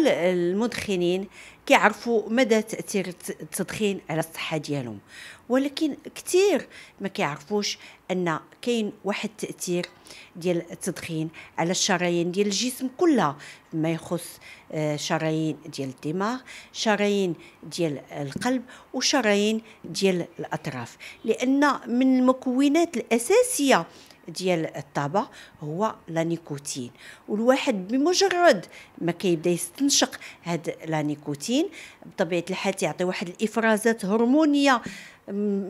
كل المدخنين كيعرفوا مدى تاثير التدخين على الصحه ديالهم ولكن كثير ما كيعرفوش ان كاين واحد التاثير ديال التدخين على الشرايين ديال الجسم كلها ما يخص آه، شرايين ديال الدماغ شرايين ديال القلب وشرايين ديال الاطراف لان من المكونات الاساسيه ديال الطابه هو لا نيكوتين والواحد بمجرد ما كيبدا يستنشق هاد لا نيكوتين بطبيعه الحال تيعطي واحد الافرازات هرمونيه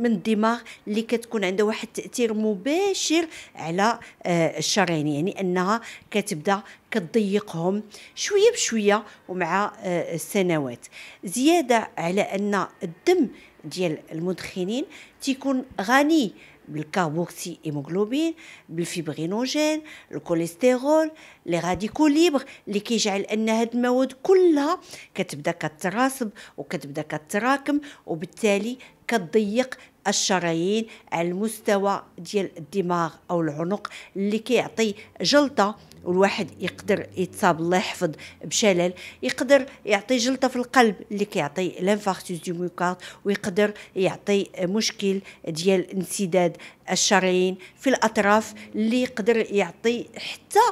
من الدماغ اللي كتكون عندها واحد التاثير مباشر على آه، الشرايين يعني انها كتبدا كتضيقهم شويه بشويه ومع آه، السنوات زياده على ان الدم ديال المدخنين تيكون غني بالكاربوكسي ايموغلوبين بالفيبرينوجين الكوليسترول لي راديكو ليبر اللي كيجعل ان هاد المواد كلها كتبدا كتراسب وكتبدا كتراكم وبالتالي كتضيق الشرايين على المستوى ديال الدماغ او العنق اللي كيعطي جلطه والواحد يقدر يتصاب الله يحفظ بشلل يقدر يعطي جلطه في القلب اللي كيعطي لانفاكتوس دي ميوكارد ويقدر يعطي مشكل ديال انسداد الشرايين في الاطراف اللي يقدر يعطي حتى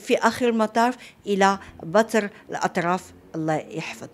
في اخر المطاف الى بتر الاطراف الله يحفظ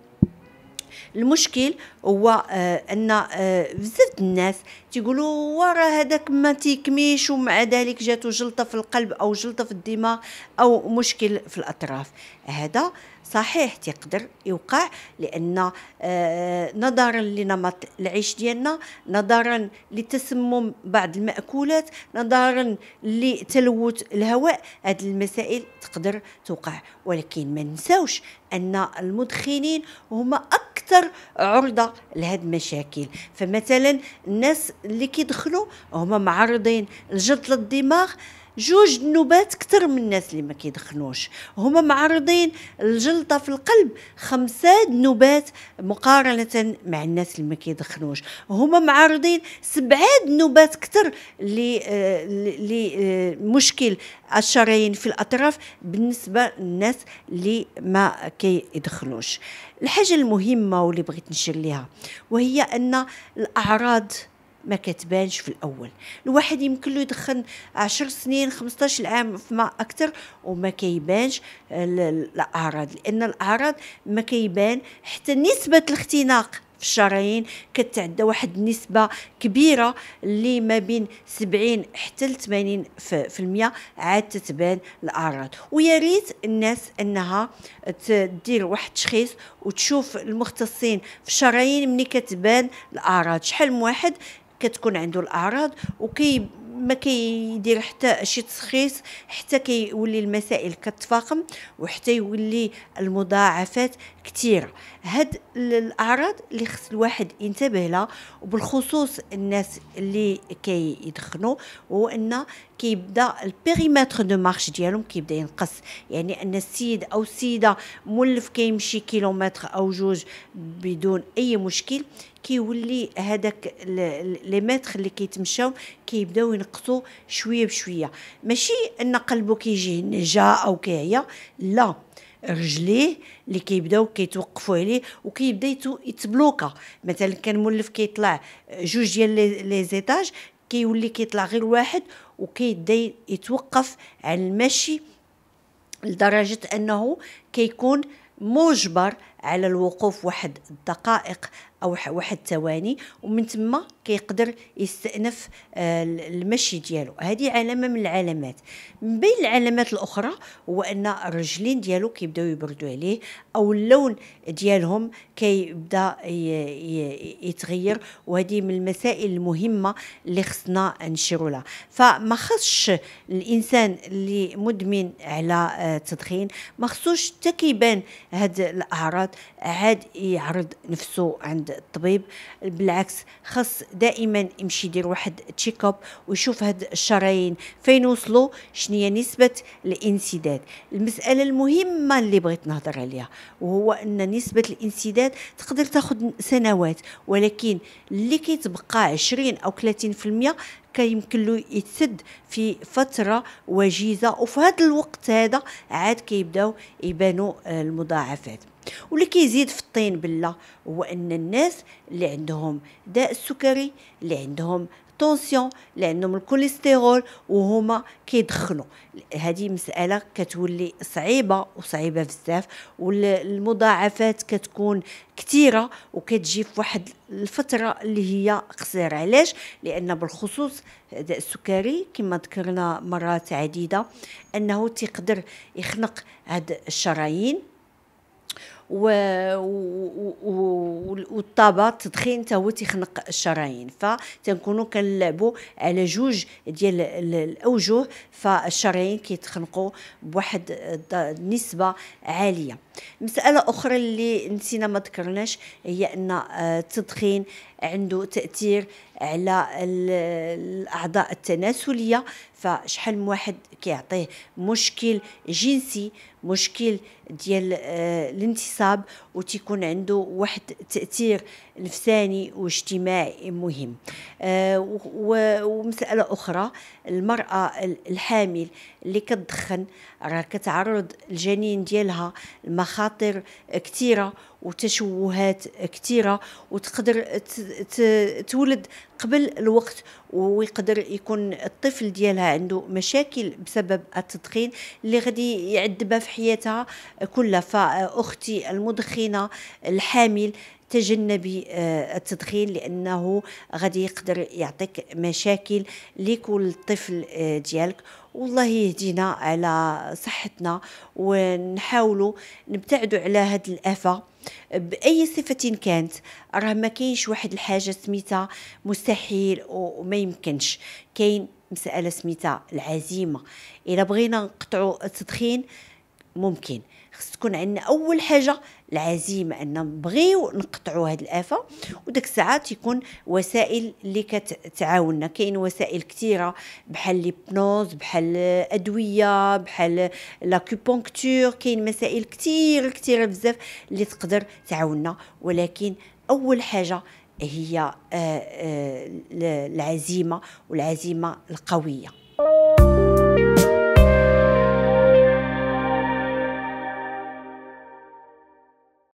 المشكل هو آه، ان آه، بزاف الناس تيقولوا ورا هذاك ما تيكميش ومع ذلك جاتو جلطه في القلب او جلطه في الدماغ او مشكل في الاطراف هذا صحيح تيقدر يوقع لان آه، نظرا لنمط العيش ديالنا نظرا لتسمم بعض الماكولات نظرا لتلوث الهواء هذه المسائل تقدر توقع ولكن ما ننساوش ان المدخنين هما اكثر عرضه لهاد المشاكل فمثلا الناس اللي كيدخلوا هما معرضين لجلطه الدماغ جوج نوبات كتر من الناس اللي ما كيدخنوش هما معرضين الجلطه في القلب خمسه نوبات مقارنه مع الناس اللي ما كيدخنوش هما معرضين سبعه نوبات كتر لمشكل آه، آه، الشرايين في الاطراف بالنسبه للناس اللي ما كيدخنوش الحاجه المهمه واللي بغيت نشير ليها وهي ان الاعراض ما كتبانش في الاول الواحد يمكن له يدخن 10 سنين 15 عام فما اكثر وما كيبانش الاعراض لان الاعراض ما كيبان حتى نسبه الاختناق في الشرايين كتعدى واحد النسبه كبيره اللي ما بين 70 حتى ل 80 في المية عاد تتبان الاعراض ويا ريت الناس انها تدير واحد التشخيص وتشوف المختصين في الشرايين ملي كتبان الاعراض شحال من واحد كتكون عنده الاعراض وكي ما كيدير حتى شي تسخيص حتى كيولي المسائل كتفاقم وحتى يولي المضاعفات كثيره هاد الاعراض اللي خص الواحد ينتبه لها وبالخصوص الناس اللي كيدخنوا هو ان كيبدا البيريمتر دو مارش ديالهم كيبدا ينقص يعني ان السيد او السيده مولف كيمشي كيلومتر او جوج بدون اي مشكل كيولي هذاك لي متر اللي كيتمشاو كيبداو ينقصوا شويه بشويه ماشي ان قلبه كيجي نجا او كيعيا لا رجليه اللي كيبداو كيتوقفوا عليه وكيبدا يتبلوكا مثلا كان مولف كيطلع جوج ديال لي زيتاج كيولي كيطلع غير واحد وكيبدا يتوقف على المشي لدرجه انه كيكون مجبر على الوقوف واحد الدقائق او واحد الثواني ومن ثم كيقدر يستأنف آه، المشي ديالو هذه علامه من العلامات من بين العلامات الاخرى هو ان الرجلين ديالو كيبداو يبردوا عليه او اللون ديالهم كيبدا يتغير وهذه من المسائل المهمه اللي خصنا نشيروا لها فما خصش الانسان اللي مدمن على التدخين آه، ما خصوش حتى كيبان هاد الاعراض عاد يعرض نفسه عند الطبيب بالعكس خاص دائما يمشي يدير واحد تشيك اب ويشوف هاد الشرايين فين وصلوا شنو نسبه الانسداد المساله المهمه اللي بغيت نهضر عليها وهو ان نسبه الانسداد تقدر تاخذ سنوات ولكن اللي كيتبقى 20 او 30% كيمكن له يتسد في فترة وجيزة وفي هذا الوقت هذا عاد كيبداو يبانوا المضاعفات واللي كيزيد في الطين بله هو ان الناس اللي عندهم داء السكري اللي عندهم طونسيون اللي عندهم الكوليسترول وهما كيدخنوا هذه مساله كتولي صعيبه وصعيبه بزاف والمضاعفات كتكون كثيره وكتجي في واحد الفتره اللي هي قصيره علاش لان بالخصوص داء السكري كما ذكرنا مرات عديده انه تقدر يخنق هاد الشرايين و... و... و... والطابه التدخين حتى هو تيخنق الشرايين فتنكونوا كنلعبوا على جوج ديال الاوجه فالشرايين كيتخنقوا بواحد النسبه عاليه مساله اخرى اللي نسينا ما ذكرناش هي ان التدخين آه، عنده تاثير على الاعضاء التناسليه فشحال من واحد كيعطيه مشكل جنسي مشكل ديال آه، الانتصاب وتيكون عنده واحد التاثير نفساني واجتماعي مهم آه، ومساله اخرى المراه الحامل اللي كتدخن راه كتعرض الجنين ديالها لمخاطر كثيره وتشوهات كثيره وتقدر تولد قبل الوقت ويقدر يكون الطفل ديالها عنده مشاكل بسبب التدخين اللي غادي يعذبها في حياتها كلها فاختي المدخنه الحامل تجنبي آه، التدخين لانه غادي يقدر يعطيك مشاكل لكل طفل آه، ديالك والله يهدينا على صحتنا ونحاولوا نبتعدوا على هذه الافه باي صفه كانت راه ما كاينش واحد الحاجه سميتها مستحيل وما يمكنش كاين مساله سميتها العزيمه الا بغينا نقطعوا التدخين ممكن خص تكون عندنا اول حاجه العزيمه ان نبغيو نقطعوا هذه الافه وداك الساعه تيكون وسائل اللي كتعاوننا كاين وسائل كثيره بحال ليبنوز بحال ادويه بحال لاكوبونكتور كاين مسائل كثير كثيره بزاف اللي تقدر تعاوننا ولكن اول حاجه هي آه، آه، العزيمه والعزيمه القويه